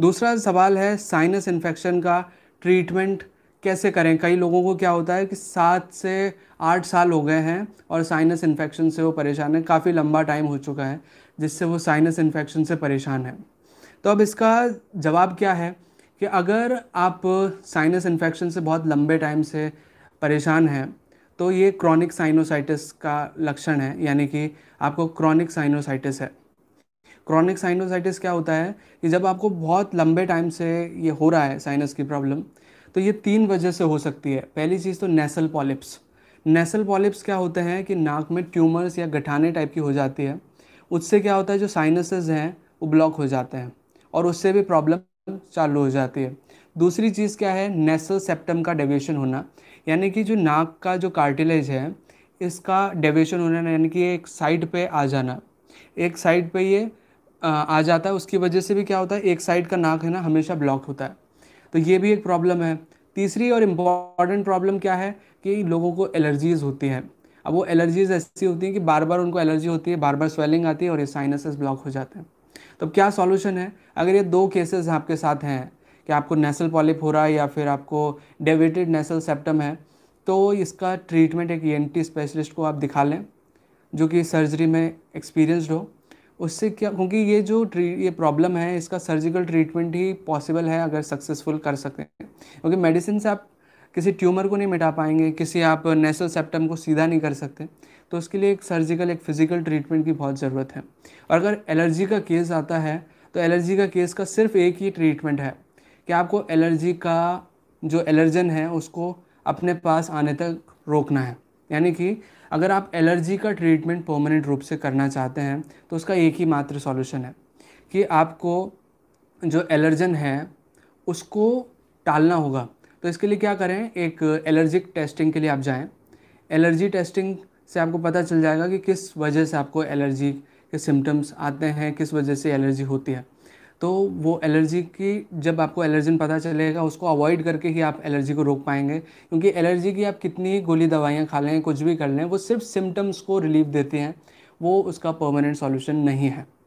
दूसरा सवाल है साइनस इन्फेक्शन का ट्रीटमेंट कैसे करें कई लोगों को क्या होता है कि सात से आठ साल हो गए हैं और साइनस इन्फेक्शन से वो परेशान है काफ़ी लंबा टाइम हो चुका है जिससे वो साइनस इन्फेक्शन से परेशान है तो अब इसका जवाब क्या है कि अगर आप साइनस इन्फेक्शन से बहुत लंबे टाइम से परेशान हैं तो ये क्रॉनिक साइनोसाइटिस का लक्षण है यानी कि आपको क्रॉनिक साइनोसाइटिस है क्रॉनिक साइनोसाइटिस क्या होता है कि जब आपको बहुत लंबे टाइम से ये हो रहा है साइनस की प्रॉब्लम तो ये तीन वजह से हो सकती है पहली चीज़ तो नेसल पॉलिप्स नेसल पॉलिप्स क्या होते हैं कि नाक में ट्यूमर्स या गठाने टाइप की हो जाती है उससे क्या होता है जो साइनसेज हैं वो ब्लॉक हो जाते हैं और उससे भी प्रॉब्लम चालू हो जाती है दूसरी चीज़ क्या है नेसल सेप्टम का डेविएशन होना यानी कि जो नाक का जो कार्टिलेज है इसका डेविएशन होना यानी कि एक साइड पे आ जाना एक साइड पे ये आ जाता है उसकी वजह से भी क्या होता है एक साइड का नाक है ना हमेशा ब्लॉक होता है तो ये भी एक प्रॉब्लम है तीसरी और इम्पॉर्टेंट प्रॉब्लम क्या है कि लोगों को एलर्जीज़ होती हैं अब वो एलर्जीज़ ऐसी होती हैं कि बार बार उनको एलर्जी होती है बार बार स्वेलिंग आती है और ये साइनसेस ब्लॉक हो जाते हैं तो अब क्या सॉल्यूशन है अगर ये दो केसेस आपके साथ हैं कि आपको नेसल पॉलिप हो रहा है या फिर आपको डेविटेड नेसल सेप्टम है तो इसका ट्रीटमेंट एक ई e स्पेशलिस्ट को आप दिखा लें जो कि सर्जरी में एक्सपीरियंसड हो उससे क्या क्योंकि ये जो ट्री ये प्रॉब्लम है इसका सर्जिकल ट्रीटमेंट ही पॉसिबल है अगर सक्सेसफुल कर सकते हैं क्योंकि मेडिसिन से आप किसी ट्यूमर को नहीं मिटा पाएंगे किसी आप नेसल सेप्टम को सीधा नहीं कर सकते तो उसके लिए एक सर्जिकल एक फ़िज़िकल ट्रीटमेंट की बहुत ज़रूरत है और अगर एलर्जी का केस आता है तो एलर्जी का केस का सिर्फ एक ही ट्रीटमेंट है कि आपको एलर्जी का जो एलर्जन है उसको अपने पास आने तक रोकना है यानी कि अगर आप एलर्जी का ट्रीटमेंट परमानेंट रूप से करना चाहते हैं तो उसका एक ही मात्र सॉल्यूशन है कि आपको जो एलर्जन है उसको टालना होगा तो इसके लिए क्या करें एक एलर्जिक टेस्टिंग के लिए आप जाएं एलर्जी टेस्टिंग से आपको पता चल जाएगा कि किस वजह से आपको एलर्जी के सिम्टम्स आते हैं किस वजह से एलर्जी होती है तो वो एलर्जी की जब आपको एलर्जन पता चलेगा उसको अवॉइड करके ही आप एलर्जी को रोक पाएंगे क्योंकि एलर्जी की आप कितनी ही गोली दवाइयाँ खा लें कुछ भी कर लें वो सिर्फ सिम्टम्स को रिलीफ देते हैं वो उसका परमानेंट सॉल्यूशन नहीं है